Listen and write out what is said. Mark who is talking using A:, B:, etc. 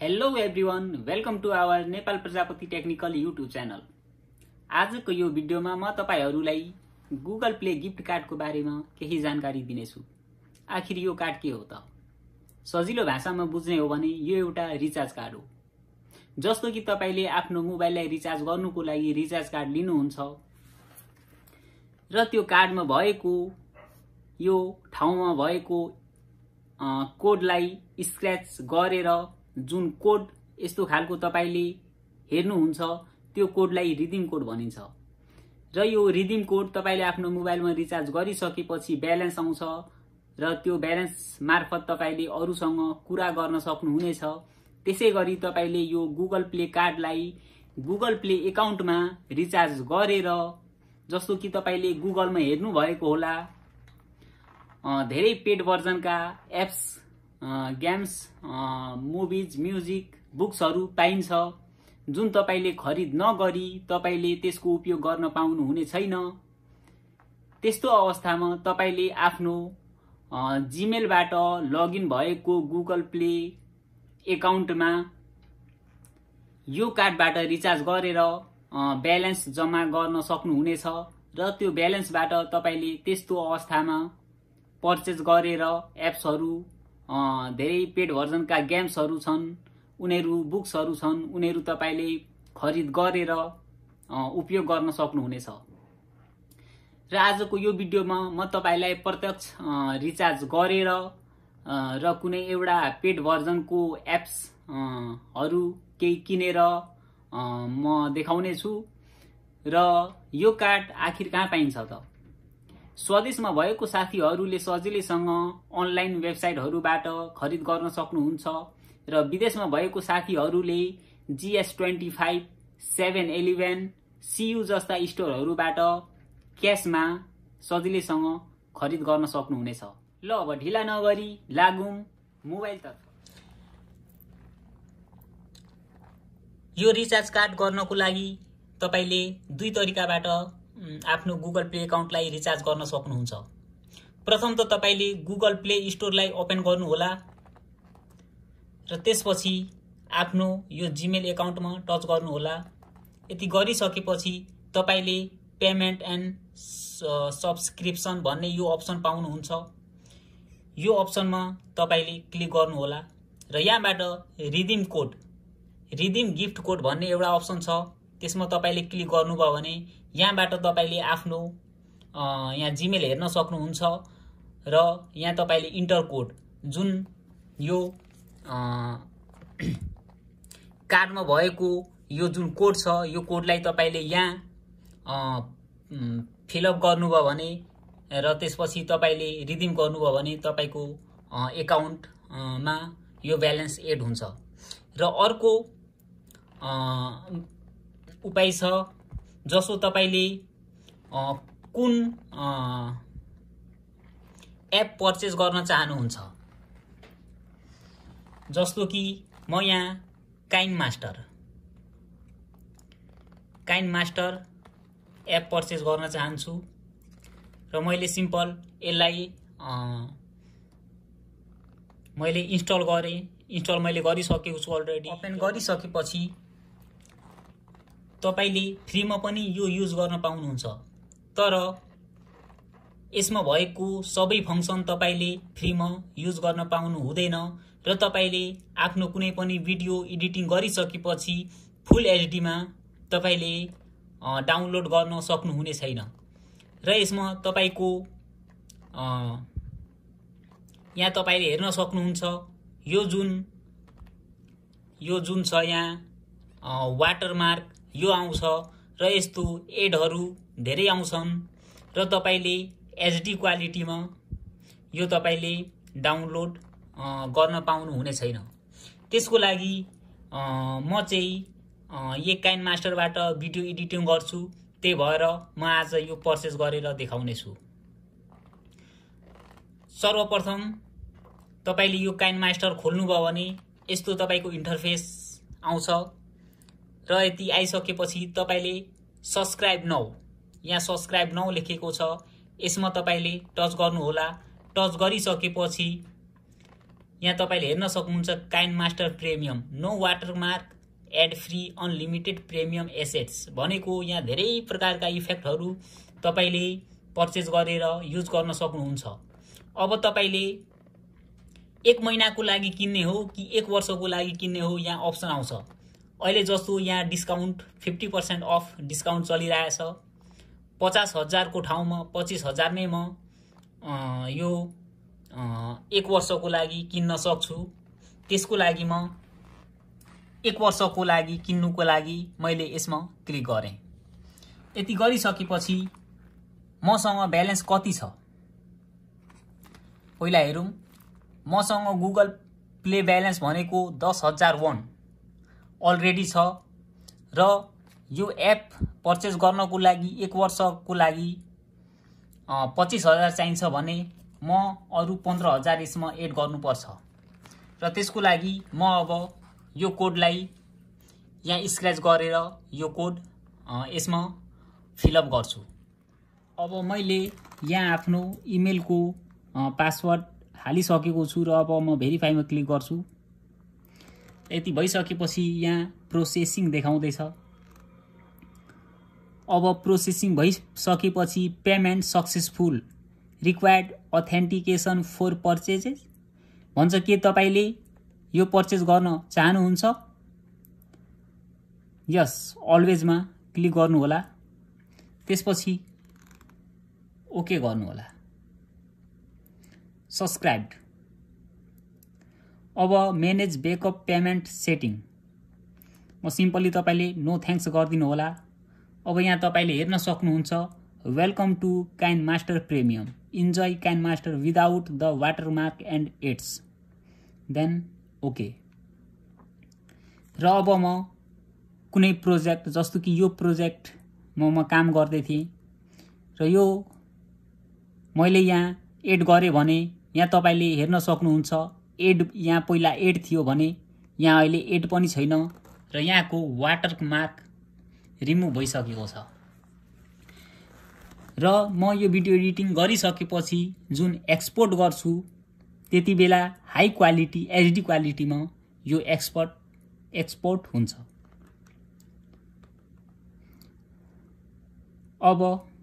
A: hello everyone welcome to our Nepal Prajapati technical YouTube channel आजको यो भिडियोमा म तपाईँहरूलाई गुगल प्ले गिफ्ट कार्डको बारेमा केही जानकारी दिनेछु आखिर यो कार्ड के हो त सजिलो भाषामा बुझ्ने हो भने यो एउटा रिचार्ज कार्ड हो जस्तो कि तपाईँले आफ्नो मोबाइललाई रिचार्ज गर्नुको लागि रिचार्ज कार्ड लिनुहुन्छ र त्यो कार्डमा भएको यो ठाउँमा भएको कोडलाई स्क्र्याच गरेर जुन कोड यस्तो खालको तपाईँले हेर्नुहुन्छ त्यो कोडलाई रिदिम कोड भनिन्छ र यो रिदिम कोड तपाईँले आफ्नो मोबाइलमा रिचार्ज गरिसकेपछि ब्यालेन्स आउँछ र त्यो ब्यालेन्स मार्फत तपाईँले अरूसँग कुरा गर्न सक्नुहुनेछ त्यसै गरी तपाईँले यो गुगल प्ले कार्डलाई गुगल प्ले एकाउन्टमा रिचार्ज गरेर जस्तो कि तपाईँले गुगलमा हेर्नुभएको होला धेरै पेड भर्जनका एप्स गेम्स मुभिज म्युजिक बुक्सहरू पाइन्छ जुन तपाईँले खरिद नगरी तपाईँले त्यसको उपयोग गर्न पाउनुहुने छैन त्यस्तो अवस्थामा तपाईँले आफ्नो जिमेलबाट लगइन भएको गुगल प्ले एकाउन्टमा यो कार्डबाट रिचार्ज गरेर ब्यालेन्स जम्मा गर्न सक्नुहुनेछ र त्यो ब्यालेन्सबाट तपाईँले त्यस्तो अवस्थामा पर्चेज गरेर एप्सहरू धेरै पेड भर्जनका गेम्सहरू छन् उनीहरू बुक्सहरू छन् उनीहरू तपाईँले खरिद गरेर उपयोग गर्न सक्नुहुनेछ र आजको यो भिडियोमा म तपाईँलाई प्रत्यक्ष रिचार्ज गरेर र कुनै एउटा पेड भर्जनको एप्सहरू केही किनेर म देखाउने छु र यो कार्ड आखिर कहाँ पाइन्छ त स्वदेशमा भएको साथीहरूले सजिलैसँग अनलाइन वेबसाइटहरूबाट खरिद गर्न सक्नुहुन्छ र विदेशमा भएको साथीहरूले GS twenty five seven eleven CU जस्ता स्टोरहरूबाट क्यासमा सजिलैसँग खरिद गर्न सक्नुहुनेछ ल अब ढिला नगरी लागौँ मोबाइलतर्फ यो रिचार्ज कार्ड गर्नको लागि तपाईँले दुई तरिकाबाट आफ्नो गुगल प्ले एकाउन्टलाई रिचार्ज गर्न सक्नुहुन्छ प्रथम त तपाईँले गुगल प्ले स्टोरलाई ओपन गर्नुहोला र त्यसपछि आफ्नो यो जिमेल एकाउन्टमा टच गर्नुहोला यति गरिसकेपछि तपाईँले पेमेन्ट एन्ड सब्सक्रिप्सन भन्ने यो अप्सन पाउनुहुन्छ यो अप्सनमा तपाईँले क्लिक गर्नुहोला र यहाँबाट redeem code redeem gift code भन्ने एउटा अप्सन छ त्यसमा तपाईँले क्लिक गर्नुभयो भने यहाँबाट तपाईँले आफ्नो यहाँ जिमेल हेर्न सक्नुहुन्छ र यहाँ तपाईँले इन्टर कोड जुन यो कार्डमा भएको यो जुन कोड छ यो कोडलाई तपाईँले यहाँ फिलअप गर्नुभयो भने र त्यसपछि तपाईँले रिडिम गर्नुभयो भने तपाईँको एकाउन्टमा यो ब्यालेन्स एड हुन्छ र अर्को उपाय छ जसो तपाईँले कुन एप पर्चेस गर्न चाहनुहुन्छ जस्तो कि म यहाँ काइन मास्टर काइन मास्टर एप पर्चेस गर्न चाहन्छु र मैले सिम्पल यसलाई मैले इन्स्टल गरेँ इन्स्टल मैले गरिसकेको छु अलरेडी ओपन गरिसकेपछि तपाईँले फ्रीमा पनि यो युज गर्न पाउनुहुन्छ तर यसमा भएको सबै फङ्सन तपाईँले फ्रीमा युज गर्न पाउनु हुँदैन र तपाईँले आफ्नो कुनै पनि भिडियो एडिटिङ गरिसकेपछि फुल एचडीमा तपाईँले डाउनलोड गर्न सक्नुहुने छैन र यसमा तपाईँको यहाँ तपाईँले हेर्न सक्नुहुन्छ यो जुन यो जुन छ यहाँ वाटरमार्क यो आउँछ र यस्तो एडहरू धेरै आउँछन् र तपाईँले एचडी क्वालिटीमा यो तपाईँले डाउनलोड गर्न पाउनु हुने छैन त्यसको लागि म चाहिँ एक काइन मास्टरबाट भिडियो एडिटिङ गर्छु त्यही भएर म आज यो पर्चेस गरेर देखाउनेछु सर्वप्रथम तपाईँले यो काइन मास्टर खोल्नुभयो भने यस्तो तपाईँको इन्टरफेस आउँछ र यति आइसकेपछि तपाईँले सब्सक्राइब नौ यहाँ सब्सक्राइब नौ लेखेको छ यसमा तपाईँले टच गर्नुहोला टच गरिसकेपछि यहाँ तपाईँले हेर्न सक्नुहुन्छ KineMaster premium no watermark ad free unlimited premium assets भनेको यहाँ धेरै प्रकारका इफेक्टहरू तपाईँले पर्चेज गरेर युज गर्न सक्नुहुन्छ अब तपाईँले एक महिनाको लागि किन्ने हो कि एक वर्षको लागि किन्ने हो यहाँ अप्सन आउँछ अहिले जस्तो यहाँ discount fifty percent off discount चलिरहेछ पचास हजारको ठाउँमा पच्चिस हजार नै म यो एक वर्षको लागि किन्न सक्छु त्यसको लागि म एक वर्षको लागि किन्नुको लागि मैले यसमा क्लिक गरेँ यति गरिसकेपछि मसँग ब्यालेन्स कति छ पहिला हेरौँ मसँग गुगल प्ले ब्यालेन्स भनेको दस हजार वान अलरेडी छ र यो एप पर्चेस गर्नको लागि एक वर्षको लागि पच्चिस हजार चाहिन्छ भने म अरू पन्ध्र हजार यसमा एड गर्नुपर्छ र त्यसको लागि म अब यो कोडलाई यहाँ स्क्र्याच गरेर यो कोड यसमा फिलअप गर्छु अब मैले यहाँ आफ्नो इमेलको पासवर्ड हालिसकेको छु र अब म भेरिफाईमा क्लिक गर्छु यति भइसकेपछि यहाँ प्रोसेसिङ देखाउँदैछ अब प्रोसेसिङ भइसकेपछि payment successful required authentication for purchases भन्छ के तपाईँले यो पर्चेस गर्न चाहनुहुन्छ यस अलवेजमा क्लिक गर्नुहोला त्यसपछि ओके गर्नुहोला सब्सक्राइब अब म्यानेज ब्याकअप पेमेन्ट सेटिङ म सिम्पली तपाईँले नो थ्याङ्क्स गरिदिनु होला अब यहाँ तपाईँले हेर्न सक्नुहुन्छ welcome to KineMaster premium enjoy KineMaster without the watermark and ads then okay र अब म कुनै प्रोजेक्ट जस्तो कि यो प्रोजेक्ट म म काम गर्दै थिएँ र यो मैले यहाँ एड गरेँ भने यहाँ तपाईँले हेर्न सक्नुहुन्छ एड यहाँ पहिला एड थियो भने यहाँ अहिले एड पनि छैन र यहाँको वाटर मार्क रिमुभ भइसकेको छ र म यो भिडियो एडिटिङ गरिसकेपछि जुन एक्सपोर्ट गर्छु त्यति बेला हाई क्वालिटी एचडी क्वालिटीमा यो एक्सपोर्ट एक्सपोर्ट हुन्छ अब